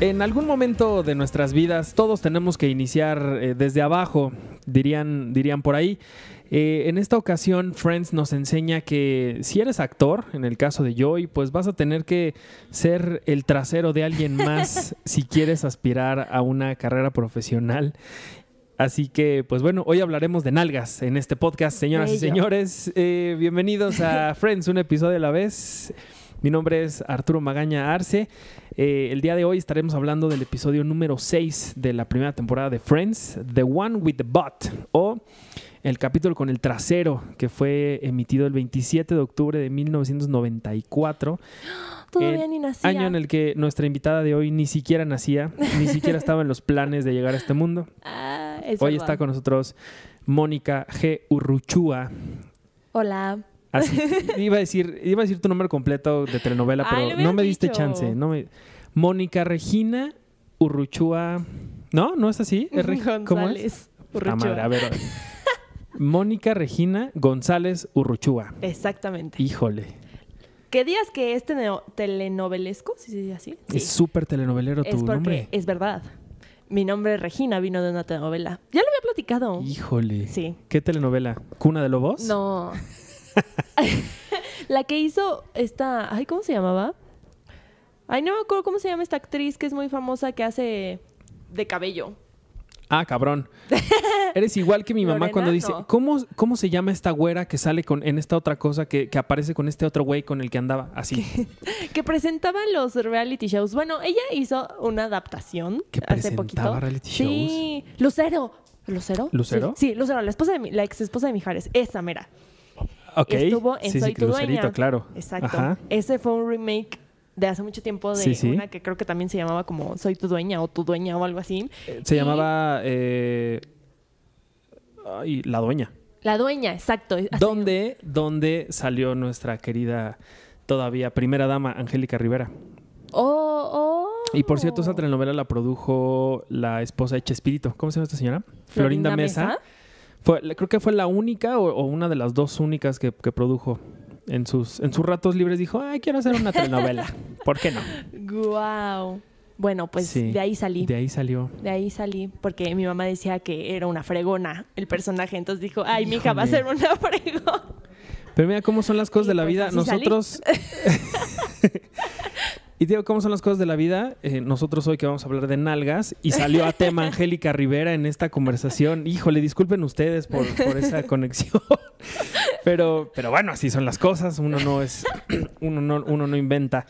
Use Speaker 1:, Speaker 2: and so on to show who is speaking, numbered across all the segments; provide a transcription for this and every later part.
Speaker 1: En algún momento de nuestras vidas todos tenemos que iniciar eh, desde abajo, dirían, dirían por ahí. Eh, en esta ocasión Friends nos enseña que si eres actor, en el caso de Joy, pues vas a tener que ser el trasero de alguien más si quieres aspirar a una carrera profesional. Así que, pues bueno, hoy hablaremos de nalgas en este podcast, señoras y señores. Eh, bienvenidos a Friends, un episodio a la vez. Mi nombre es Arturo Magaña Arce. Eh, el día de hoy estaremos hablando del episodio número 6 de la primera temporada de Friends, The One with the Butt, o el capítulo con el trasero, que fue emitido el 27 de octubre de 1994.
Speaker 2: Todavía ni nacía. Año en el
Speaker 1: que nuestra invitada de hoy ni siquiera nacía, ni siquiera estaba en los planes de llegar a este mundo. Ah, hoy está con nosotros Mónica G. Urruchúa.
Speaker 2: Hola. Así,
Speaker 1: iba a decir, iba a decir tu nombre completo de telenovela, pero no me diste chance. No me... Mónica Regina Urruchúa. ¿No? ¿No es así? ¿Es ¿Cómo es? a ver. Mónica Regina González Urruchúa.
Speaker 2: Exactamente. Híjole. ¿Qué días que es telenovelesco? Sí, sí, así.
Speaker 1: Es súper telenovelero tu es porque nombre. Es
Speaker 2: verdad. Mi nombre es Regina, vino de una telenovela. Ya lo había platicado. Híjole.
Speaker 1: Sí. ¿Qué telenovela? ¿Cuna de Lobos? No.
Speaker 2: la que hizo esta. Ay, ¿cómo se llamaba? Ay, no me acuerdo cómo se llama esta actriz que es muy famosa que hace de cabello.
Speaker 1: Ah, cabrón. Eres igual que mi mamá cuando dice, ¿cómo, ¿cómo se llama esta güera que sale con, en esta otra cosa que, aparece con este otro güey con el que andaba? Así.
Speaker 2: Que, presentaba los reality shows. Bueno, ella hizo una adaptación ¿Que hace presentaba reality shows? Sí, Lucero. ¿Lucero? Sí, Lucero, la esposa de mi, la ex esposa de Mijares. Esa mera.
Speaker 1: Okay. Estuvo en Soy tu dueña. claro. Exacto.
Speaker 2: Ese fue un remake de hace mucho tiempo de una que creo que también se llamaba como Soy tu dueña o tu dueña o algo así. Eh, se llamaba
Speaker 1: eh, La Dueña.
Speaker 2: La Dueña, exacto.
Speaker 1: ¿Dónde, dónde salió nuestra querida todavía primera dama Angélica Rivera.
Speaker 2: Oh,
Speaker 1: Y por cierto, oh. esa telenovela la produjo la esposa de Chespirito. ¿Cómo se llama esta señora? Florinda, Mesa creo que fue la única o, una de las dos únicas que, produjo. En sus, en sus ratos libres dijo, ay, quiero hacer una telenovela. ¿Por qué no?
Speaker 2: ¡Guau! Bueno,
Speaker 1: pues de ahí salí. De ahí salió.
Speaker 2: De ahí salí, porque mi mamá decía que era una fregona el personaje. Entonces dijo, ay, mi hija va a ser una fregona.
Speaker 1: Pero mira cómo son las cosas de la pues vida. Nosotros. Y digo, ¿cómo son las cosas de la vida? Eh, nosotros hoy que vamos a hablar de nalgas y salió a tema Angélica Rivera en esta conversación. Híjole, disculpen ustedes por, esa conexión. Pero, pero bueno, así son las cosas. Uno no es, uno no, uno no inventa.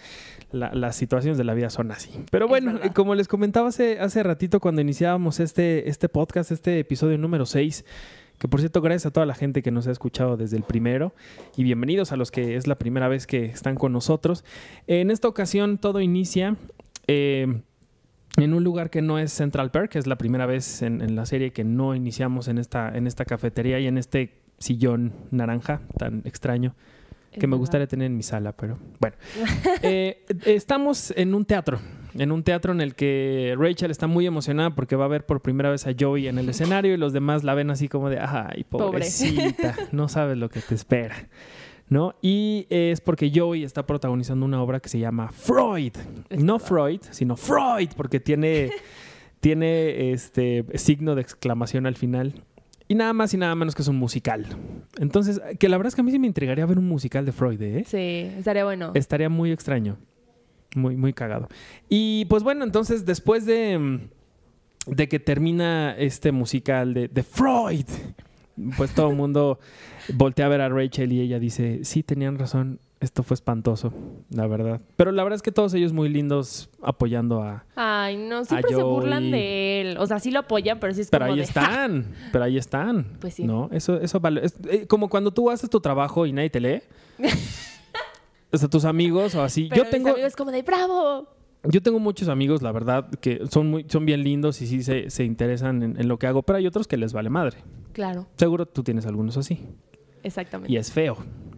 Speaker 1: las situaciones de la vida son así. Pero bueno, como les comentaba hace, hace ratito cuando iniciábamos este, este podcast, este episodio número 6, que por cierto, gracias a toda la gente que nos ha escuchado desde el primero y bienvenidos a los que es la primera vez que están con nosotros. En esta ocasión todo inicia eh, en un lugar que no es Central Park, que es la primera vez en, la serie que no iniciamos en esta, en esta cafetería y en este sillón naranja tan extraño que me gustaría tener en mi sala, pero bueno. Eh, estamos en un teatro, en un teatro en el que Rachel está muy emocionada porque va a ver por primera vez a Joey en el escenario y los demás la ven así como de, ay, pobrecita, no sabes lo que te espera. ¿No? Y es porque Joey está protagonizando una obra que se llama Freud. No Freud, sino Freud, porque tiene, tiene este signo de exclamación al final. Y nada más y nada menos que es un musical. Entonces, que la verdad es que a mí sí me intrigaría ver un musical de Freud, ¿eh?
Speaker 2: Sí, estaría bueno.
Speaker 1: Estaría muy extraño. Muy, muy cagado. Y pues bueno, entonces después de, mm, de que termina este musical de, Freud, pues todo el mundo voltea a ver a Rachel y ella dice, sí, tenían razón, esto fue espantoso, la verdad. Pero la verdad es que todos ellos muy lindos apoyando a.
Speaker 2: Ay, no, siempre se burlan de él. O sea, sí lo apoyan, pero sí es Pero ahí
Speaker 1: están, pero ahí están. Pues sí. No, eso, eso vale. Eh, como cuando tú haces tu trabajo y nadie te lee. o sea, tus amigos o así. yo tengo.
Speaker 2: como de bravo.
Speaker 1: Yo tengo muchos amigos, la verdad, que son muy, son bien lindos y sí se, interesan en, lo que hago, pero hay otros que les vale madre. Claro. Seguro tú tienes algunos así. Exactamente. Y es feo,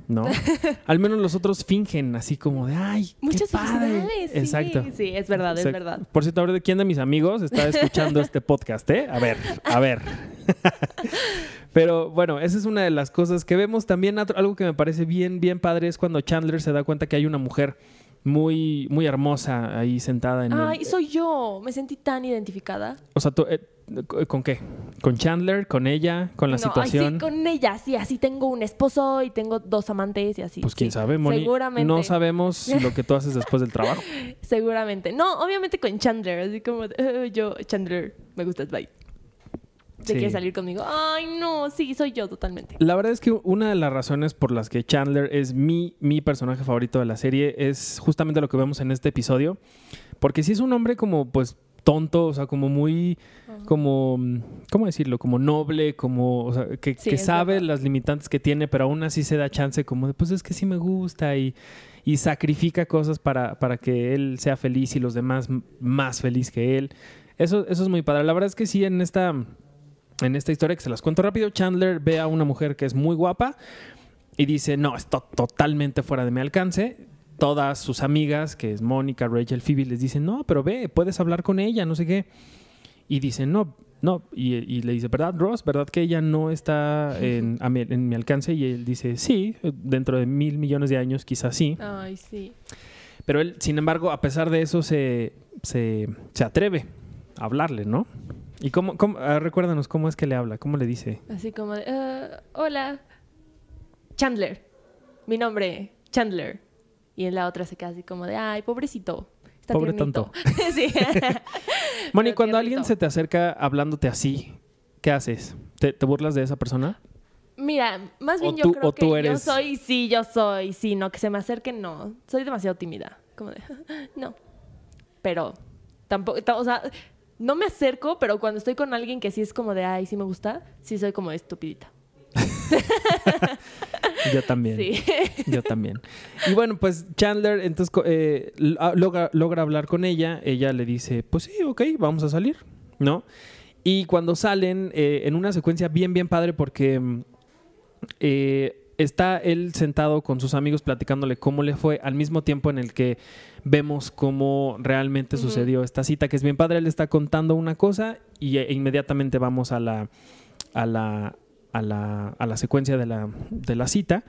Speaker 1: ¿no? Al menos los otros fingen así como de ay.
Speaker 2: Muchas felicidades. Exacto. Sí, es verdad, es verdad. Por
Speaker 1: cierto, a de quién de mis amigos está escuchando este podcast, ¿eh? A ver, a ver. Pero bueno, esa es una de las cosas que vemos. También algo que me parece bien, bien padre es cuando Chandler se da cuenta que hay una mujer muy, muy hermosa ahí sentada en Ay, soy
Speaker 2: yo. Me sentí tan identificada.
Speaker 1: O sea, eh, ¿con qué? ¿Con Chandler? ¿Con ella? ¿Con la situación? sí,
Speaker 2: con ella, sí. Así tengo un esposo y tengo dos amantes y así.
Speaker 1: Pues quién sabe, Moni. No sabemos lo que tú haces después del trabajo.
Speaker 2: Seguramente. No, obviamente con Chandler. Así como, eh, yo, Chandler, me gusta bye. ¿Te salir conmigo? Ay, no, sí, soy yo totalmente.
Speaker 1: La verdad es que una de las razones por las que Chandler es mi, mi personaje favorito de la serie es justamente lo que vemos en este episodio. Porque sí es un hombre como, pues, tonto, o sea, como muy, como, ¿cómo decirlo? Como noble, como, o sea, que, sabe las limitantes que tiene, pero aún así se da chance como de, pues es que sí me gusta y, sacrifica cosas para, para, que él sea feliz y los demás más feliz que él. Eso, eso es muy padre. La verdad es que sí, en esta en esta historia, que se las cuento rápido, Chandler ve a una mujer que es muy guapa y dice, no, está totalmente fuera de mi alcance. Todas sus amigas, que es Mónica, Rachel, Phoebe, les dicen, no, pero ve, puedes hablar con ella, no sé qué. Y dice, no, no. Y, le dice, ¿verdad, Ross? ¿Verdad que ella no está en, mi, alcance? Y él dice, sí, dentro de mil millones de años quizás sí.
Speaker 2: Ay, sí.
Speaker 1: Pero él, sin embargo, a pesar de eso, se, se, atreve a hablarle, ¿no? ¿Y cómo, cómo ah, recuérdanos cómo es que le habla? ¿Cómo le dice?
Speaker 2: Así como, de, ah, hola, Chandler, mi nombre, Chandler. Y en la otra se queda así como de, ay, pobrecito. Pobre tonto. sí.
Speaker 1: Moni, cuando alguien se te acerca hablándote así, ¿qué haces? ¿Te, burlas de esa persona?
Speaker 2: Mira, más bien yo creo que yo soy, sí, yo soy, sí, no, que se me acerquen, no. Soy demasiado tímida. Como de, no. Pero tampoco, o sea, no me acerco, pero cuando estoy con alguien que sí es como de, ay, sí me gusta, sí soy como estupidita.
Speaker 1: Yo también. Sí. Yo también. Y bueno, pues Chandler entonces eh, ah, logra, logra, hablar con ella. Ella le dice, pues sí, ok, vamos a salir, ¿no? Y cuando salen, eh, en una secuencia bien, bien padre, porque mm, eh, está él sentado con sus amigos platicándole cómo le fue, al mismo tiempo en el que vemos cómo realmente sucedió esta cita, que es bien padre, él está contando una cosa y e inmediatamente vamos a la, a la, secuencia de la, cita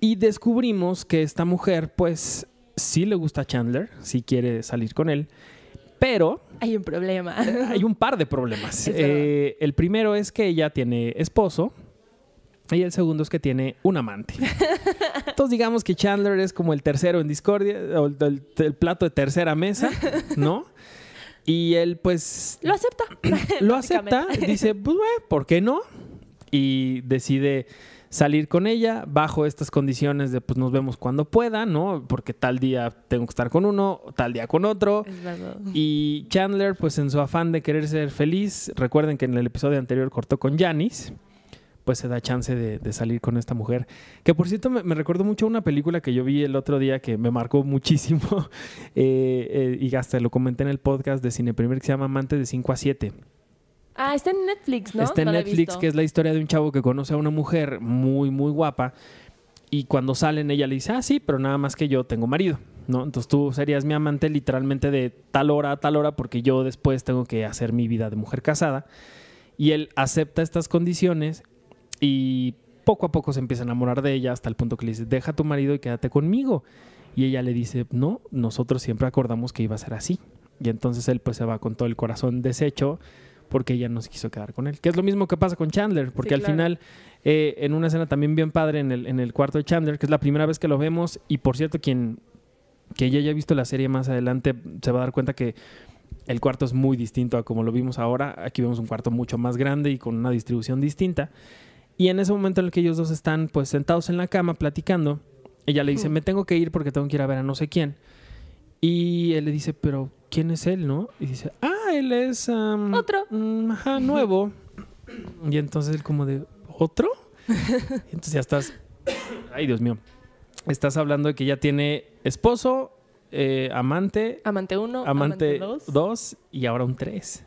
Speaker 1: y descubrimos que esta mujer, pues, sí le gusta a Chandler, sí quiere salir con él, pero... Hay un problema. Hay un par de problemas. Eh, el primero es que ella tiene esposo, y el segundo es que tiene un amante. Entonces digamos que Chandler es como el tercero en discordia, o el, plato de tercera mesa, ¿no? Y él pues...
Speaker 2: Lo acepta. lo acepta, dice, pues,
Speaker 1: ¿por qué no? Y decide salir con ella bajo estas condiciones de pues nos vemos cuando pueda, ¿no? Porque tal día tengo que estar con uno, tal día con otro. Y Chandler pues en su afán de querer ser feliz, recuerden que en el episodio anterior cortó con Janice pues se da chance de, salir con esta mujer. Que por cierto me, recuerdo mucho a una película que yo vi el otro día que me marcó muchísimo eh, eh, y hasta lo comenté en el podcast de Cine Primer que se llama Amante de 5 a 7.
Speaker 2: Ah, está en Netflix, ¿no? Está en Netflix, que es
Speaker 1: la historia de un chavo que conoce a una mujer muy, muy guapa. Y cuando salen, ella le dice, ah, sí, pero nada más que yo tengo marido, ¿no? Entonces tú serías mi amante literalmente de tal hora a tal hora porque yo después tengo que hacer mi vida de mujer casada. Y él acepta estas condiciones y poco a poco se empieza a enamorar de ella hasta el punto que le dice, deja a tu marido y quédate conmigo. Y ella le dice, no, nosotros siempre acordamos que iba a ser así. Y entonces él pues se va con todo el corazón deshecho porque ella no se quiso quedar con él. Que es lo mismo que pasa con Chandler, porque al final, eh, en una escena también bien padre en el, en el cuarto de Chandler, que es la primera vez que lo vemos, y por cierto, quien, que ya haya visto la serie más adelante se va a dar cuenta que el cuarto es muy distinto a como lo vimos ahora. Aquí vemos un cuarto mucho más grande y con una distribución distinta. Y en ese momento en el que ellos dos están pues sentados en la cama platicando, ella le dice, me tengo que ir porque tengo que ir a ver a no sé quién. Y él le dice, pero ¿quién es él, no? Y dice, ah, él es... Otro. Mm, ajá, nuevo. y entonces él como de, ¿otro? entonces ya estás... Ay, Dios mío. Estás hablando de que ya tiene esposo, eh, amante.
Speaker 2: Amante uno amante
Speaker 1: dos y ahora un 3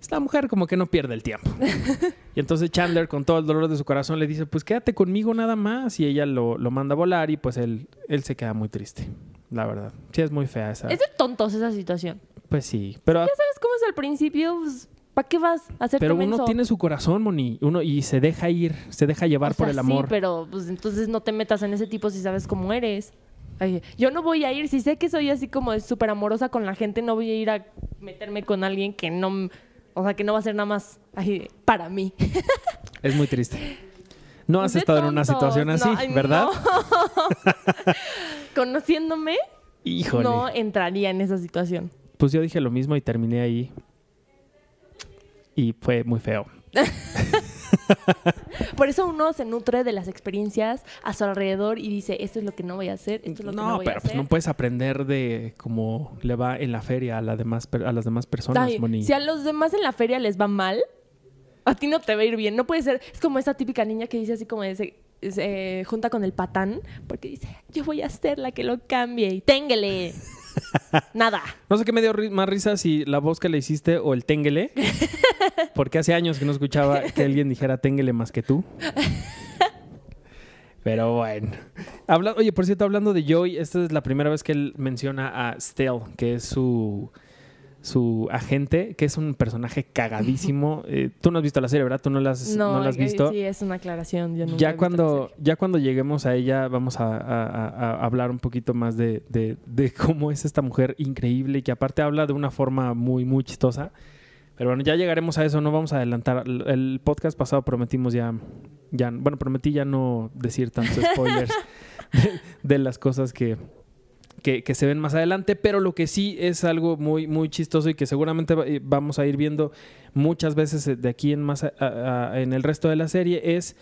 Speaker 1: esta pues, mujer como que no pierde el tiempo. y entonces Chandler, con todo el dolor de su corazón, le dice, pues quédate conmigo nada más. Y ella lo, manda a volar y pues él, él se queda muy triste, la verdad. Sí, es muy fea esa. Es de
Speaker 2: tontos esa situación.
Speaker 1: Pues sí, pero... Ya
Speaker 2: sabes cómo es al principio, pues, ¿para qué vas a hacer Pero uno tiene
Speaker 1: su corazón, Moni, uno y se deja ir, se deja llevar por el amor. Sí,
Speaker 2: pero pues entonces no te metas en ese tipo si sabes cómo eres. yo no voy a ir, si sé que soy así como súper amorosa con la gente, no voy a ir a meterme con alguien que no o sea, que no va a ser nada más así para mí.
Speaker 1: Es muy triste. No pues has estado en una situación así, ¿verdad?
Speaker 2: Conociéndome,
Speaker 1: Híjole. no
Speaker 2: entraría en esa situación.
Speaker 1: Pues yo dije lo mismo y terminé ahí. Y fue muy feo.
Speaker 2: Por eso uno se nutre de las experiencias a su alrededor y dice, esto es lo que no voy a hacer, esto es lo no, que no voy a pues, hacer. No, pero no
Speaker 1: puedes aprender de cómo le va en la feria a, demás, a las demás personas, Si a
Speaker 2: los demás en la feria les va mal, a ti no te va a ir bien. No puede ser, es como esa típica niña que dice así como ese se junta con el patán porque dice, yo voy a ser la que lo cambie y ténguele. Nada.
Speaker 1: No sé qué me dio más risa si la voz que le hiciste o el téngele. Porque hace años que no escuchaba que alguien dijera téngele más que tú. Pero bueno. Habla Oye, por cierto, hablando de Joy, esta es la primera vez que él menciona a Stale, que es su su agente, que es un personaje cagadísimo. Eh, tú no has visto la serie, ¿verdad? Tú no la has, eh, visto. Sí,
Speaker 2: es una aclaración. ya,
Speaker 1: cuando, ya cuando lleguemos a ella, vamos a, hablar un poquito más de, cómo es esta mujer increíble y que aparte habla de una forma muy, muy chistosa. Pero bueno, ya llegaremos a eso, no vamos a adelantar. El podcast pasado prometimos ya, ya bueno, prometí ya no decir tantos spoilers de las cosas que, que, se ven más adelante, pero lo que sí es algo muy, muy chistoso y que seguramente eh, vamos a ir viendo muchas veces eh, de aquí en más en el resto de la serie es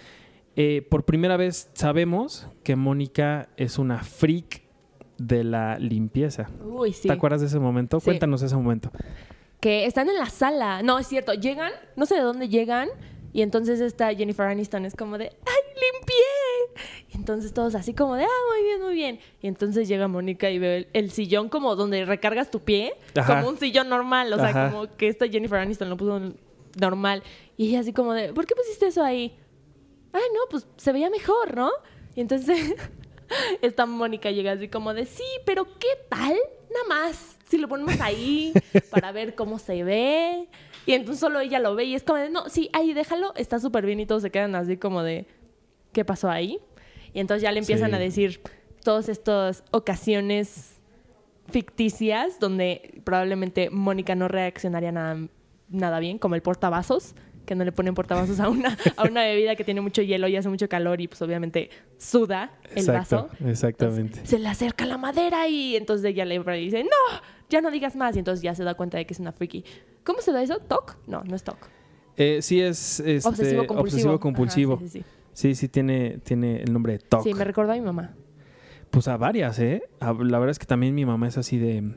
Speaker 1: eh, por primera vez sabemos que Mónica es una freak de la limpieza. ¿Te acuerdas de ese momento? Cuéntanos ese momento.
Speaker 2: Que están en la sala. No, es cierto. Llegan, no sé de dónde llegan. Y entonces está Jennifer Aniston. Es como de, ¡ay, limpieza! Entonces todos así como de, ah, muy bien, muy bien. Y entonces llega Mónica y ve el, sillón como donde recargas tu pie, como un sillón normal, o sea, como que esta Jennifer Aniston lo puso normal. Y ella así como de, ¿por qué pusiste eso ahí? Ah, no, pues se veía mejor, ¿no? Y entonces esta Mónica llega así como de, sí, pero ¿qué tal? Nada más, si lo ponemos ahí para ver cómo se ve. Y entonces solo ella lo ve y es como de, no, sí, ahí déjalo, está súper bien y todos se quedan así como de, ¿qué pasó ahí? Y entonces ya le empiezan a decir todas estas ocasiones ficticias donde probablemente Mónica no reaccionaría nada, bien, como el portavasos, que no le ponen portavasos a una, a una bebida que tiene mucho hielo y hace mucho calor y pues obviamente suda el vaso.
Speaker 1: Exactamente.
Speaker 2: se le acerca la madera y entonces ya le dice, no, ya no digas más. Y entonces ya se da cuenta de que es una freaky. ¿Cómo se da eso? ¿Toc? No, no es toc.
Speaker 1: Eh, sí es este, obsesivo compulsivo. -compulsivo. sí, sí. Sí, sí, tiene, tiene el nombre de Sí,
Speaker 2: me recordó a mi mamá.
Speaker 1: Pues a varias, ¿eh? la verdad es que también mi mamá es así de.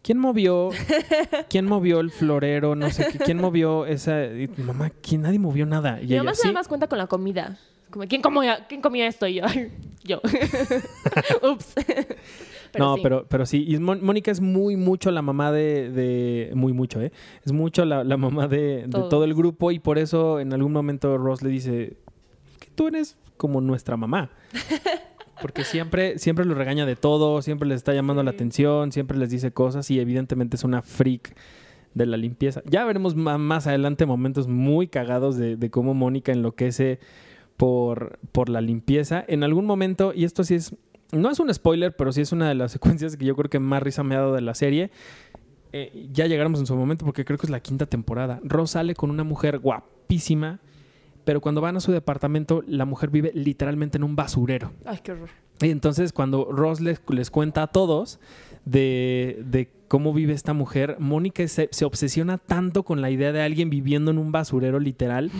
Speaker 1: ¿Quién movió? ¿Quién movió el florero? No sé, ¿quién movió esa? mamá, ¿quién? Nadie movió nada. Y mi se más
Speaker 2: cuenta con la comida. Como, ¿quién, comía, ¿Quién esto? Y yo, yo. Ups. no, Pero,
Speaker 1: pero sí. Y Mónica es muy mucho la mamá de, muy mucho, ¿eh? Es mucho la, mamá de, de, todo el grupo y por eso en algún momento Ross le dice, tú eres como nuestra mamá. Porque siempre, siempre lo regaña de todo, siempre les está llamando la atención, siempre les dice cosas y evidentemente es una freak de la limpieza. Ya veremos más adelante momentos muy cagados de, cómo Mónica enloquece por, por la limpieza. En algún momento, y esto sí es, no es un spoiler, pero sí es una de las secuencias que yo creo que más risa me ha dado de la serie. Eh, ya llegaremos en su momento porque creo que es la quinta temporada. Ross sale con una mujer guapísima pero cuando van a su departamento, la mujer vive literalmente en un basurero. Ay, qué horror. Y entonces cuando Ross les, cuenta a todos de, cómo vive esta mujer, Mónica se, obsesiona tanto con la idea de alguien viviendo en un basurero literal.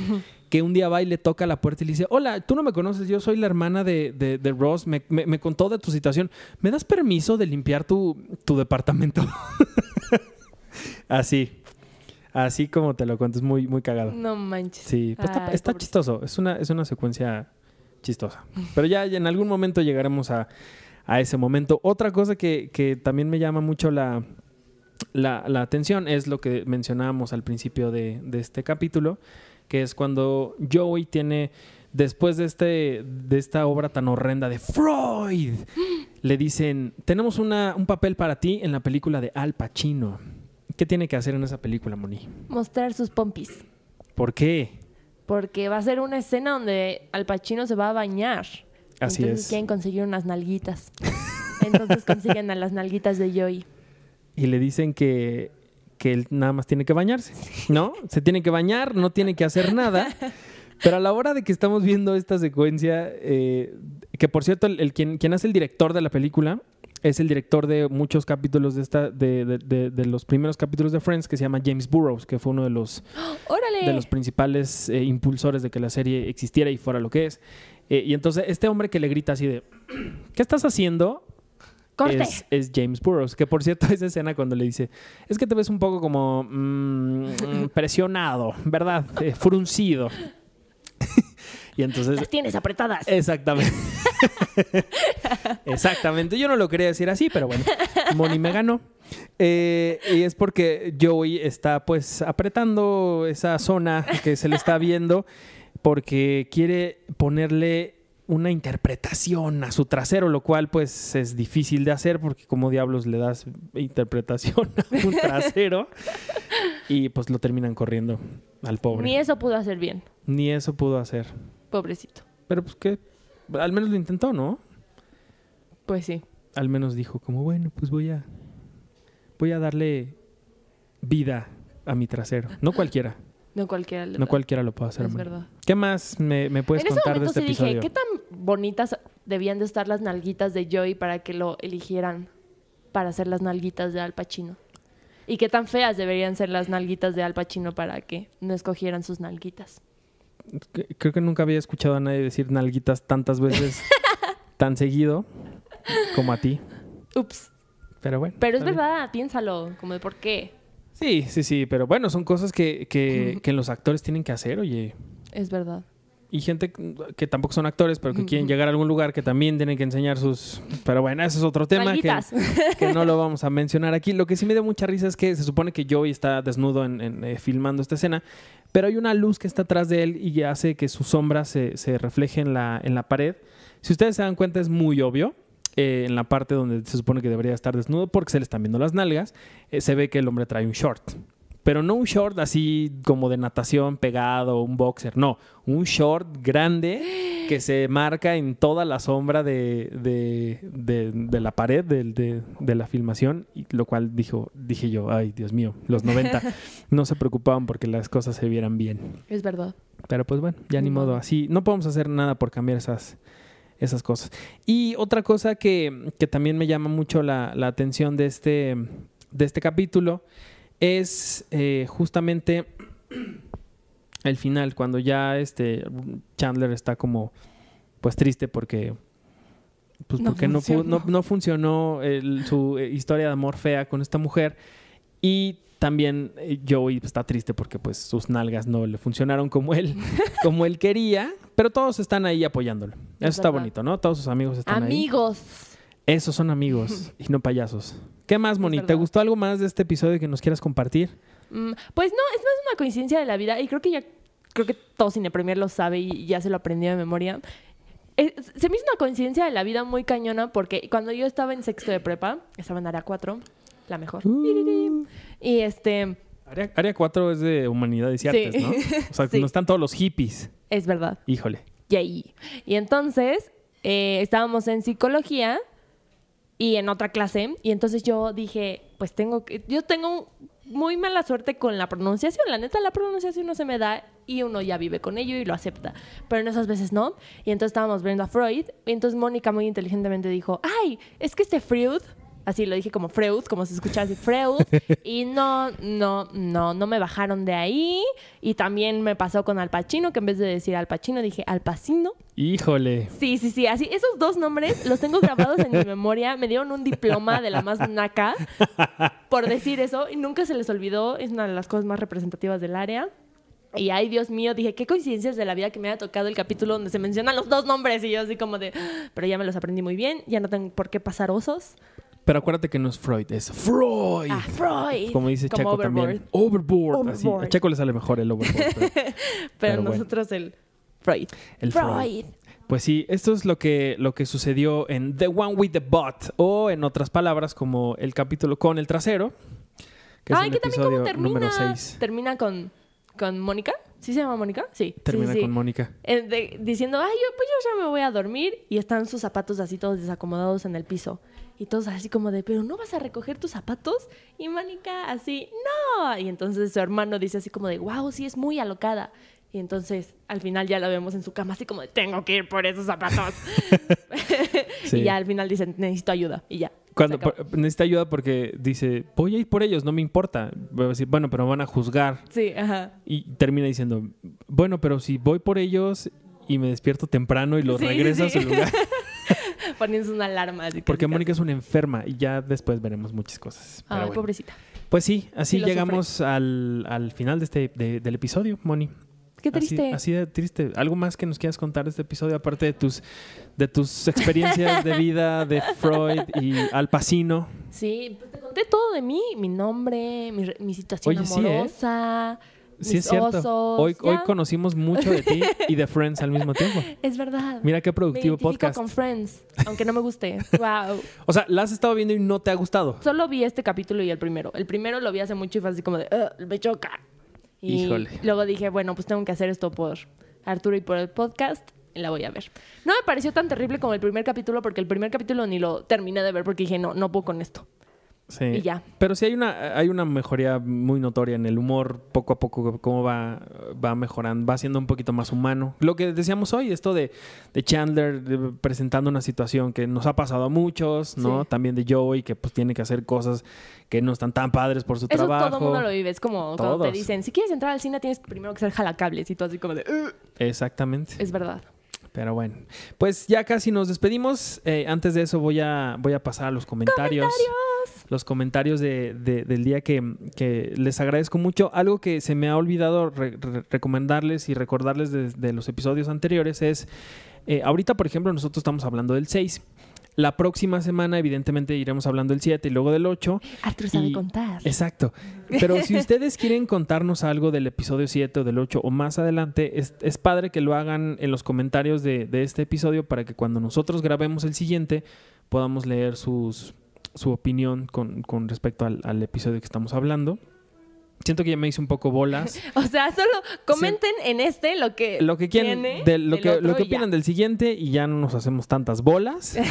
Speaker 1: Que un día va y le toca la puerta y le dice, hola, tú no me conoces, yo soy la hermana de, de, Ross, me, contó de tu situación, ¿me das permiso de limpiar tu, tu departamento? Así, Así como te lo cuento, es muy, muy cagado. No
Speaker 2: manches. Sí, pues está,
Speaker 1: chistoso. Es una, es una secuencia chistosa. Pero ya, en algún momento llegaremos a, ese momento. Otra cosa que, que también me llama mucho la, la, atención es lo que mencionábamos al principio de, de, este capítulo, que es cuando Joey tiene, después de, este, de esta obra tan horrenda de Freud, le dicen, tenemos una, un papel para ti en la película de Al Pacino. ¿Qué tiene que hacer en esa película, Moni?
Speaker 2: Mostrar sus pompis. ¿Por qué? Porque va a ser una escena donde Al Pacino se va a bañar.
Speaker 1: Así Entonces es. quieren
Speaker 2: conseguir unas nalguitas. Entonces consiguen a las nalguitas de Joey.
Speaker 1: Y le dicen que, él nada más tiene que bañarse, ¿no? Se tiene que bañar, no tiene que hacer nada. Pero a la hora de que estamos viendo esta secuencia, eh, que por cierto, el, el quien, quien, hace el director de la película es el director de muchos capítulos de esta de, de, los primeros capítulos de Friends que se llama James Burroughs que fue uno de los
Speaker 2: de los
Speaker 1: principales eh, impulsores de que la serie existiera y fuera lo que es eh, y entonces este hombre que le grita así de qué estás haciendo Corte. Es, James Burroughs, que por cierto esa escena cuando le dice, es que te ves un poco como mm, mm, presionado, ¿verdad? Eh, fruncido. Y entonces... Las tienes apretadas. Exactamente. Exactamente. Yo no lo quería decir así, pero bueno, Moni me ganó. Eh, y es porque Joey está pues apretando esa zona que se le está viendo porque quiere ponerle una interpretación a su trasero, lo cual pues es difícil de hacer porque como diablos le das interpretación a un trasero y pues lo terminan corriendo al pobre. Ni eso
Speaker 2: pudo hacer bien.
Speaker 1: Ni eso pudo hacer. Pobrecito. Pero pues que al menos lo intentó, ¿no? Pues sí. Al menos dijo como, bueno, pues voy a voy a darle vida a mi trasero, no cualquiera. No cualquiera, lo, no cualquiera lo puede hacer. Es verdad. ¿Qué más me, puedes contar de este episodio? Dije, ¿Qué
Speaker 2: tan bonitas debían de estar las nalguitas de Joey para que lo eligieran para hacer las nalguitas de Al Pacino? ¿Y qué tan feas deberían ser las nalguitas de Al Pacino para que no escogieran sus nalguitas?
Speaker 1: creo que nunca había escuchado a nadie decir nalguitas tantas veces, tan seguido, como a ti. Ups. Pero bueno. Pero es verdad,
Speaker 2: piénsalo, como de por qué.
Speaker 1: Sí, sí, sí, pero bueno, son cosas que, que, que los actores tienen que hacer, oye. Es verdad y gente que tampoco son actores, pero que quieren llegar a algún lugar que también tienen que enseñar sus... Pero bueno, ese es otro tema que, no lo vamos a mencionar aquí. Lo que sí me dio mucha risa es que se supone que Joey está desnudo en, eh, filmando esta escena, pero hay una luz que está atrás de él y hace que su sombra se, se refleje en la, en la pared. Si ustedes se dan cuenta es muy obvio. Eh, en la parte donde se supone que debería estar desnudo porque se le están viendo las nalgas, eh, se ve que el hombre trae un short pero no un short así como de natación pegado, un boxer, no, un short grande que se marca en toda la sombra de, de, de, la pared de, la filmación, lo cual dijo, dije yo, ay Dios mío, los 90 no se preocupaban porque las cosas se vieran bien. Es verdad. Pero pues bueno, ya ni modo, así no podemos hacer nada por cambiar esas, esas cosas. Y otra cosa que, que también me llama mucho la, la atención de este, de este capítulo es eh, justamente el final, cuando ya este Chandler está como pues triste porque pues, no porque funcionó. No, funcionó su eh, historia de amor fea con esta mujer y también eh, Joey está triste porque pues sus nalgas no le funcionaron como él como él quería, pero todos están ahí apoyándolo. Eso está bonito, ¿no? Todos sus amigos están ahí.
Speaker 2: Amigos.
Speaker 1: Esos son amigos y no payasos. ¿Qué más, Moni? ¿Te gustó algo más de este episodio que nos quieras compartir?
Speaker 2: Mm, pues no, es más una coincidencia de la vida y creo que ya, creo que todo cinepremier lo sabe y ya se lo aprendió de memoria. se me hizo una coincidencia de la vida muy cañona porque cuando yo estaba en sexto de prepa, estaba en área 4, la mejor. Uh. Y este...
Speaker 1: Área, 4 es de humanidades y artes, ¿no? O sea, no están todos los hippies. Es verdad. Híjole.
Speaker 2: ahí. Y entonces eh, estábamos en psicología y en otra clase. Y entonces yo dije, pues tengo que, yo tengo muy mala suerte con la pronunciación. La neta, la pronunciación no se me da y uno ya vive con ello y lo acepta. Pero en esas veces no. Y entonces estábamos viendo a Freud. Y entonces Mónica muy inteligentemente dijo, ay, es que este Freud Así lo dije como Freud, como se escucha así, Freud. Y no, no, no, no me bajaron de ahí. Y también me pasó con Al Pacino, que en vez de decir Al Pacino, dije Al Pacino.
Speaker 1: Híjole.
Speaker 2: Sí, sí, sí. Así, esos dos nombres los tengo grabados en mi memoria. Me dieron un diploma de la más naca por decir eso. Y nunca se les olvidó. Es una de las cosas más representativas del área. Y ay, Dios mío, dije, qué coincidencias de la vida que me haya tocado el capítulo donde se mencionan los dos nombres. Y yo así como de, ah", pero ya me los aprendí muy bien, ya no tengo por qué pasar osos.
Speaker 1: Pero acuérdate que no es Freud, es Freud. Ah,
Speaker 2: Freud. Como dice Chaco también.
Speaker 1: Overboard. Así. A Chaco le sale mejor el overboard. Pero, nosotros el Freud. El Freud. Pues sí, esto es lo que, lo que sucedió en The One with the Bot, o en otras palabras, como el capítulo con el trasero. Ay, que también como termina,
Speaker 2: termina con, con Mónica. ¿Sí se llama Mónica? Sí. Termina con Mónica. Eh, diciendo, ay, yo, pues yo ya me voy a dormir. Y están sus zapatos así todos desacomodados en el piso. Y todos así como de, pero ¿no vas a recoger tus zapatos? Y Manica así, no. Y entonces su hermano dice así como de, wow, sí, es muy alocada. Y entonces al final ya la vemos en su cama así como de, tengo que ir por esos zapatos.
Speaker 1: Y ya
Speaker 2: al final dicen, necesito ayuda. Y ya.
Speaker 1: Cuando necesita ayuda porque dice, voy a ir por ellos, no me importa. Voy a decir, bueno, pero van a juzgar.
Speaker 2: Sí, ajá.
Speaker 1: Y termina diciendo, bueno, pero si voy por ellos y me despierto temprano y los regreso a su lugar.
Speaker 2: poniendo una alarma. Porque Mónica es
Speaker 1: una enferma y ya después veremos muchas cosas. Ay, pobrecita. Pues sí, así llegamos al, final de este, del episodio, Moni. Qué triste. Así, de triste. ¿Algo más que nos quieras contar de este episodio, aparte de tus, de tus experiencias de vida, de Freud y Al Pacino?
Speaker 2: Sí, pues te conté todo de mí, mi nombre, mi, mi situación Oye, ¿eh? amorosa. Sí, sí es cierto. hoy,
Speaker 1: conocimos mucho de ti y de Friends al mismo tiempo.
Speaker 2: Es verdad. Mira qué productivo me podcast. con Friends, aunque no me guste. Wow.
Speaker 1: o sea, la has estado viendo y no te ha gustado.
Speaker 2: Solo vi este capítulo y el primero. El primero lo vi hace mucho y fue así como de, me choca. Y luego dije, bueno, pues tengo que hacer esto por Arturo y por el podcast la voy a ver. No me pareció tan terrible como el primer capítulo, porque el primer capítulo ni lo terminé de ver porque dije, no, no puedo con esto.
Speaker 1: Sí. Pero sí hay una, hay una mejoría muy notoria en el humor, poco a poco, cómo va, va mejorando, va siendo un poquito más humano. Lo que decíamos hoy, esto de, Chandler presentando una situación que nos ha pasado a muchos, ¿no? También de Joey, que pues tiene que hacer cosas que no están tan padres por su Eso trabajo. Todo el mundo lo
Speaker 2: vive, es como te dicen, si quieres entrar al cine tienes primero que ser jalacables y tú así como de...
Speaker 1: Exactamente. Es verdad. Pero bueno, pues ya casi nos despedimos. Eh, antes de eso voy a, voy a pasar a los comentarios. ¡Comentarios! Los comentarios de, del día que, les agradezco mucho. Algo que se me ha olvidado recomendarles y recordarles de los episodios anteriores es eh, ahorita, por ejemplo, nosotros estamos hablando del 6. La próxima semana, evidentemente, iremos hablando del 7 y luego del 8. Arturo sabe contar. Exacto. Pero si ustedes quieren contarnos algo del episodio 7 o del 8 o más adelante, es, padre que lo hagan en los comentarios de, este episodio para que cuando nosotros grabemos el siguiente podamos leer sus, su opinión con, respecto al episodio que estamos hablando siento que ya me hice un poco bolas.
Speaker 2: o sea, solo comenten en este lo que lo que quieren, lo, que, lo que opinan
Speaker 1: del siguiente y ya no nos hacemos tantas bolas.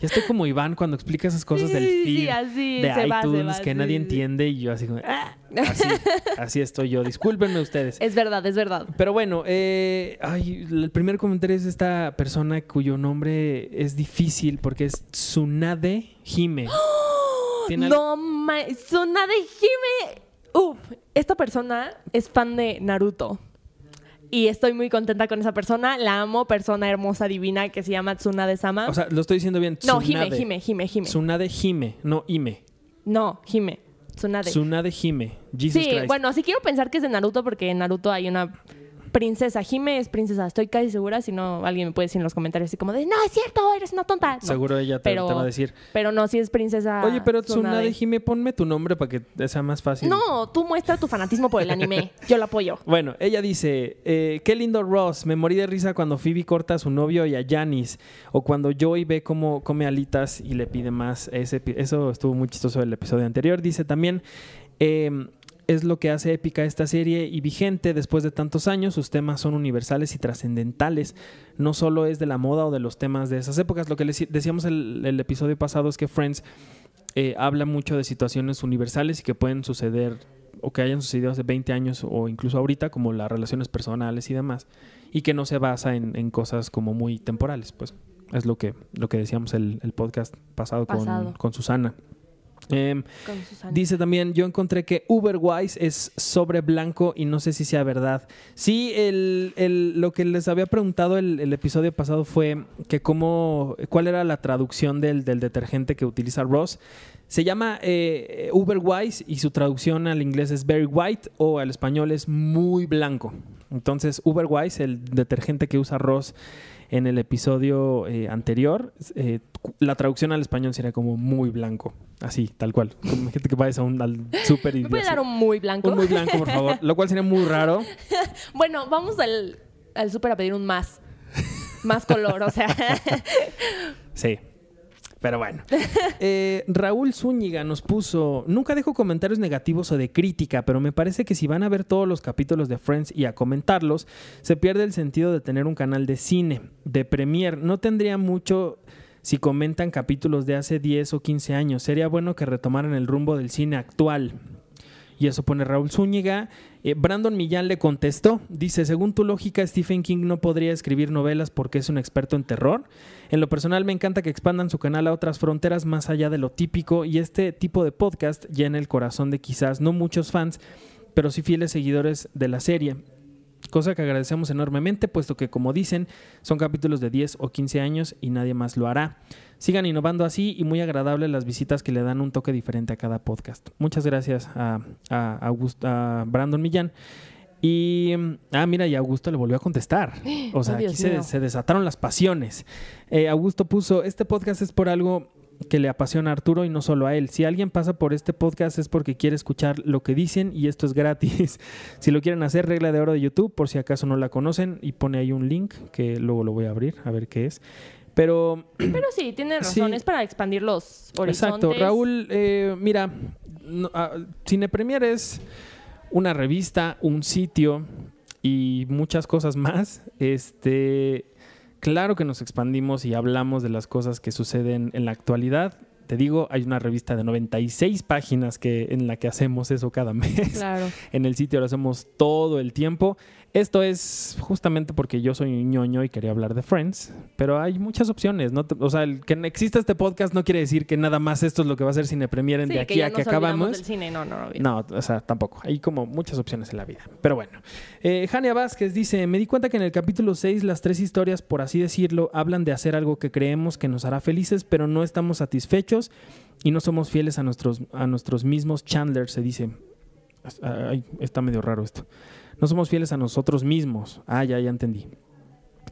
Speaker 1: Ya estoy como Iván cuando explica esas cosas del feed, sí,
Speaker 2: así, de iTunes, que nadie
Speaker 1: entiende y yo así como... Ah, así, estoy yo. Discúlpenme ustedes.
Speaker 2: Es verdad, es verdad.
Speaker 1: Pero bueno, eh, el primer comentario es esta persona cuyo nombre es difícil porque es Tsunade Jime.
Speaker 2: no, Tsunade esta persona es fan de Naruto. Y estoy muy contenta con esa persona. La amo, persona hermosa, divina, que se llama Tsunade Sama. O sea,
Speaker 1: lo estoy diciendo bien. No, Hime, Hime, Hime, Hime. Tsunade Hime, no Ime.
Speaker 2: No, Hime. Tsunade.
Speaker 1: Tsunade Hime. Jesus sí, bueno,
Speaker 2: así quiero pensar que es de Naruto porque en Naruto hay una princesa, Jime es princesa, estoy casi segura, si no alguien me puede decir en los comentarios así como de, no, es cierto, eres una tonta. Seguro
Speaker 1: ella te, va a decir.
Speaker 2: Pero no, si es princesa. Oye, pero pues, de
Speaker 1: Jime, ponme tu nombre para que sea más fácil.
Speaker 2: No, tú muestra tu fanatismo por el anime, yo lo apoyo.
Speaker 1: Bueno, ella dice, eh, qué lindo Ross, me morí de risa cuando Phoebe corta a su novio y a Janice, o cuando Joey ve cómo come alitas y le pide más. Ese, eso estuvo muy chistoso el episodio anterior. Dice también... Eh, es lo que hace épica esta serie y vigente después de tantos años. Sus temas son universales y trascendentales. No solo es de la moda o de los temas de esas épocas. Lo que decíamos el, el episodio pasado es que Friends eh, habla mucho de situaciones universales y que pueden suceder o que hayan sucedido hace 20 años o incluso ahorita, como las relaciones personales y demás, y que no se basa en, cosas como muy temporales, pues es lo que, lo que decíamos el, el podcast pasado, Con, con Susana. Em, dice también, yo encontré que Uberwise es sobre blanco y no sé si sea verdad. Sí, lo que les había preguntado el, episodio pasado fue que cómo, cuál era la traducción del, detergente que utiliza Ross. Se llama Uber eh, Uberwise y su traducción al inglés es very white o al español es muy blanco. Entonces, Uberwise, el detergente que usa Ross en el episodio eh, anterior, eh, la traducción al español sería como muy blanco. Así, tal cual. Gente que vayas a al súper y... ¿Me puede dar
Speaker 2: un muy blanco? Un muy blanco, por favor.
Speaker 1: Lo cual sería muy raro.
Speaker 2: bueno, vamos al, al súper a pedir un más. Más color, o sea...
Speaker 1: sí. Pero bueno. Eh, Raúl Zúñiga nos puso, nunca dejo comentarios negativos o de crítica, pero me parece que si van a ver todos los capítulos de Friends y a comentarlos, se pierde el sentido de tener un canal de cine, de premier. No tendría mucho si comentan capítulos de hace 10 o 15 años. Sería bueno que retomaran el rumbo del cine actual. Y eso pone Raúl Zúñiga. Eh, Brandon Millán le contestó, dice, según tu lógica, Stephen King no podría escribir novelas porque es un experto en terror. En lo personal me encanta que expandan su canal a otras fronteras más allá de lo típico y este tipo de podcast llena el corazón de quizás no muchos fans, pero sí fieles seguidores de la serie cosa que agradecemos enormemente, puesto que, como dicen, son capítulos de 10 o 15 años y nadie más lo hará. Sigan innovando así y muy agradable las visitas que le dan un toque diferente a cada podcast. Muchas gracias a, Brandon Millán. Y, ah, mira, y Augusto le volvió a contestar. O sea, oh, aquí se, desataron las pasiones. Eh, Augusto puso, este podcast es por algo que le apasiona a Arturo y no solo a él. Si alguien pasa por este podcast es porque quiere escuchar lo que dicen y esto es gratis. si lo quieren hacer, regla de oro de YouTube, por si acaso no la conocen, y pone ahí un link que luego lo voy a abrir a ver qué es. Pero, Pero sí, tiene razón, para expandir los horizontes. Exacto, Raúl, eh, mira, ah, es una revista, un sitio y muchas cosas más. Este Claro que nos expandimos y hablamos de las cosas que suceden en la actualidad. Te digo, hay una revista de 96 páginas que, en la que hacemos eso cada mes. Claro. en el sitio lo hacemos todo el tiempo. Esto es justamente porque yo soy un ñoño y quería hablar de Friends, pero hay muchas opciones. ¿no? O sea, el que exista este podcast no quiere decir que nada más esto es lo que va a ser Cine Premier de aquí a que acabamos. Del cine. No, no, no, o sea, tampoco. Hay como muchas opciones en la vida. Pero bueno. Eh, Jania Vázquez dice: Me di cuenta que en el capítulo 6 las tres historias, por así decirlo, hablan de hacer algo que creemos que nos hará felices, pero no estamos satisfechos y no somos fieles a nuestros, a nuestros mismos Chandler, se dice. está medio raro esto. No somos fieles a nosotros mismos. Ah, ya, ya entendí.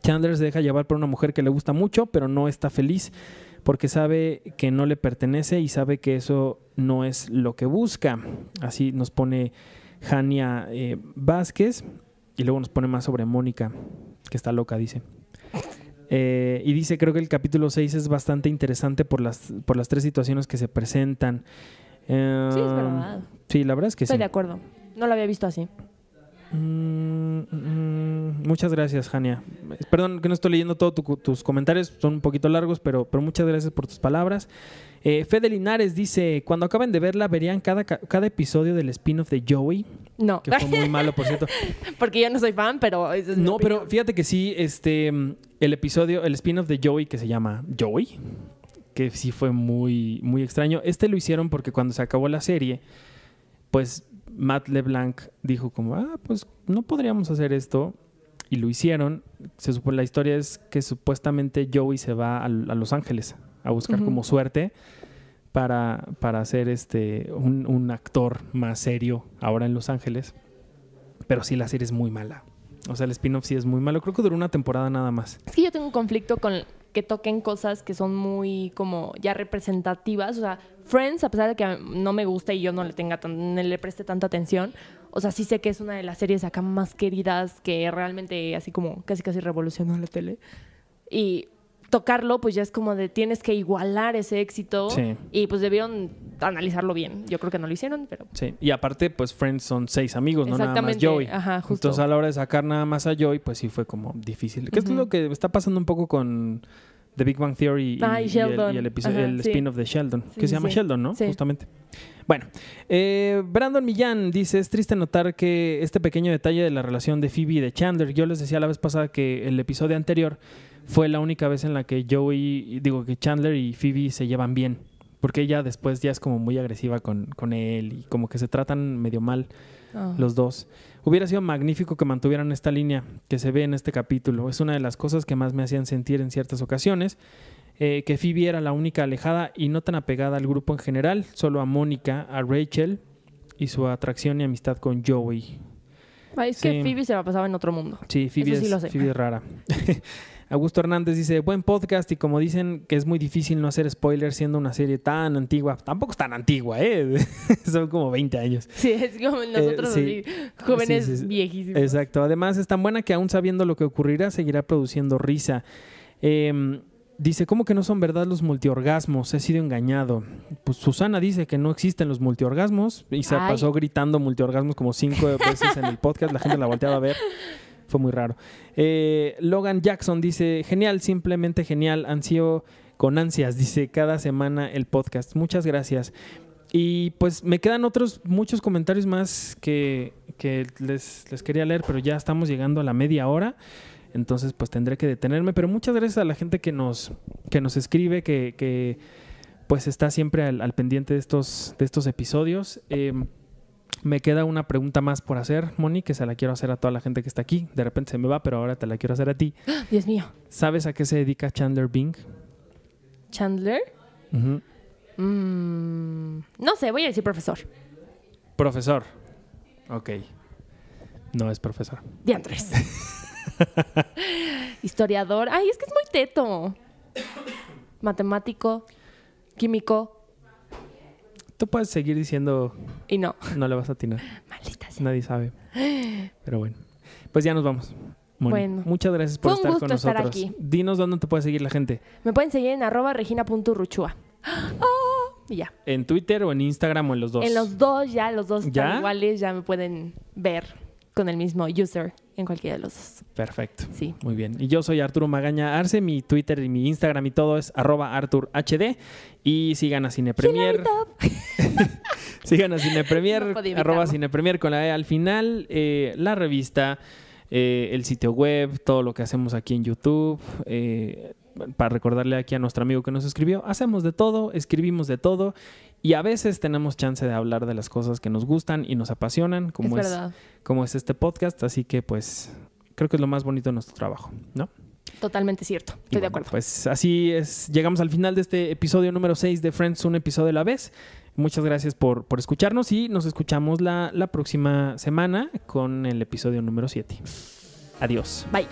Speaker 1: Chandler se deja llevar por una mujer que le gusta mucho, pero no está feliz porque sabe que no le pertenece y sabe que eso no es lo que busca. Así nos pone Jania eh, Vázquez y luego nos pone más sobre Mónica, que está loca, dice. Eh, y dice, creo que el capítulo 6 es bastante interesante por las, por las tres situaciones que se presentan. sí, es em, verdad. Sí, la verdad es que sí. Estoy de
Speaker 2: acuerdo. No lo había visto así.
Speaker 1: Mm, mm, mm. muchas gracias, Jania. Eh, perdón que no estoy leyendo todos tus comentarios, son un poquito largos, pero, pero muchas gracias por tus palabras. Eh, Fede Linares dice: Cuando acaben de verla, verían cada, cada episodio del spin-off de Joey.
Speaker 2: No. Que fue muy malo,
Speaker 1: por cierto.
Speaker 2: Porque yo no soy fan, pero. no,
Speaker 1: pero fíjate que sí, este. El episodio, el spin-off de Joey que se llama Joey, que sí fue muy, muy extraño. Este lo hicieron porque cuando se acabó la serie, pues Matt LeBlanc dijo como, ah, pues no podríamos hacer esto. Y lo hicieron. la historia es que supuestamente Joey se va a, Los Ángeles a buscar como suerte para, para ser este, un, actor más serio ahora en Los Ángeles. Pero sí, la serie es muy mala. O sea, el spin-off sí es muy malo. Creo que duró una temporada nada más.
Speaker 2: Es que yo tengo un conflicto con que toquen cosas que son muy como ya representativas. O sea, Friends, a pesar de que no me gusta y yo no le tenga tan, le preste tanta atención, o sea, sí sé que es una de las series acá más queridas que realmente así como casi casi revolucionó la tele. Y tocarlo, pues ya es como de tienes que igualar ese éxito. Y pues debieron analizarlo bien. Yo creo que no lo hicieron, pero.
Speaker 1: Sí, y aparte, pues Friends son seis amigos, no nada más Joey. Ajá, justo. Entonces a la hora de sacar nada más a Joey, pues sí fue como difícil. qué es lo que está pasando un poco con. The Big Bang Theory y, ah, el, episodio el, spin-off de Sheldon, que se llama Sheldon, ¿no? Justamente. Bueno, eh, Brandon Millán dice, es triste notar que este pequeño detalle de la relación de Phoebe y de Chandler, yo les decía la vez pasada que el episodio anterior fue la única vez en la que Joey, digo que Chandler y Phoebe se llevan bien. Porque ella después ya es como muy agresiva con, él y como que se tratan medio mal ah. los dos. Hubiera sido magnífico que mantuvieran esta línea que se ve en este capítulo. Es una de las cosas que más me hacían sentir en ciertas ocasiones. Eh, que Phoebe era la única alejada y no tan apegada al grupo en general, solo a Mónica, a Rachel y su atracción y amistad con Joey.
Speaker 2: Es que Phoebe se la pasaba en otro mundo. Sí, Phoebe, sí rara.
Speaker 1: Augusto Hernández dice, buen podcast y como dicen que es muy difícil no hacer spoilers siendo una serie tan antigua, tampoco es tan antigua, ¿eh? Son como 20 años. Sí,
Speaker 2: es como eh, nosotros jóvenes viejísimos.
Speaker 1: Exacto, además es tan buena que aún sabiendo lo que ocurrirá seguirá produciendo risa. Em, dice, ¿cómo que no son verdad los multiorgasmos? He sido engañado. Pues Susana dice que no existen los multiorgasmos y se pasó gritando multiorgasmos como cinco veces en el podcast. La gente la volteaba a ver. Fue muy raro. Eh, Logan Jackson dice, genial, simplemente genial. Han sido con ansias, dice, cada semana el podcast. Muchas gracias. Y pues me quedan otros muchos comentarios más que, que les, les quería leer, pero ya estamos llegando a la media hora. Entonces pues tendré que detenerme. Pero muchas gracias a la gente que nos, que nos escribe, que, pues está siempre al, al pendiente de estos, de estos episodios. Em, me queda una pregunta más por hacer, Moni, que se la quiero hacer a toda la gente que está aquí. De repente se me va, pero ahora te la quiero hacer a ti. Ah, Dios mío. ¿Sabes a qué se dedica Chandler Bing? ¿Chandler?
Speaker 2: Mm, no sé, voy a decir profesor.
Speaker 1: Profesor. Ok. No es profesor. Andrés.
Speaker 2: Historiador. Ay, es que es muy teto. Matemático, químico.
Speaker 1: Tú puedes seguir diciendo. Y no. No le vas a atinar. Maldita Nadie sabe. Pero bueno. Pues ya nos vamos. bueno. Muchas gracias por estar con nosotros. aquí. Dinos dónde te puede seguir la gente.
Speaker 2: Me pueden seguir en arroba regina.ruchua. ¡Ah! Y ya.
Speaker 1: ¿En Twitter o en Instagram o en los dos? En los
Speaker 2: dos, ya, los dos ¿Ya? iguales, ya me pueden ver con el mismo user en cualquiera de los dos.
Speaker 1: Perfecto. Sí. Muy bien. Y yo soy Arturo Magaña Arce. Mi Twitter y mi Instagram y todo es arroba HD Y sigan a Cinepremier. sigan a Cinepremier. Premier arroba Cinepremier con la E al final. Eh, la revista. Eh, el sitio web, todo lo que hacemos aquí en YouTube, eh, para recordarle aquí a nuestro amigo que nos escribió, hacemos de todo, escribimos de todo y a veces tenemos chance de hablar de las cosas que nos gustan y nos apasionan, como es, como es este podcast, así que pues creo que es lo más bonito de nuestro trabajo, ¿no?
Speaker 2: Totalmente cierto, estoy
Speaker 1: de acuerdo. Pues así es, llegamos al final de este episodio número 6 de Friends, un episodio a la vez. Muchas gracias por, escucharnos y nos escuchamos la, la próxima semana con el episodio número 7. Adiós. Bye.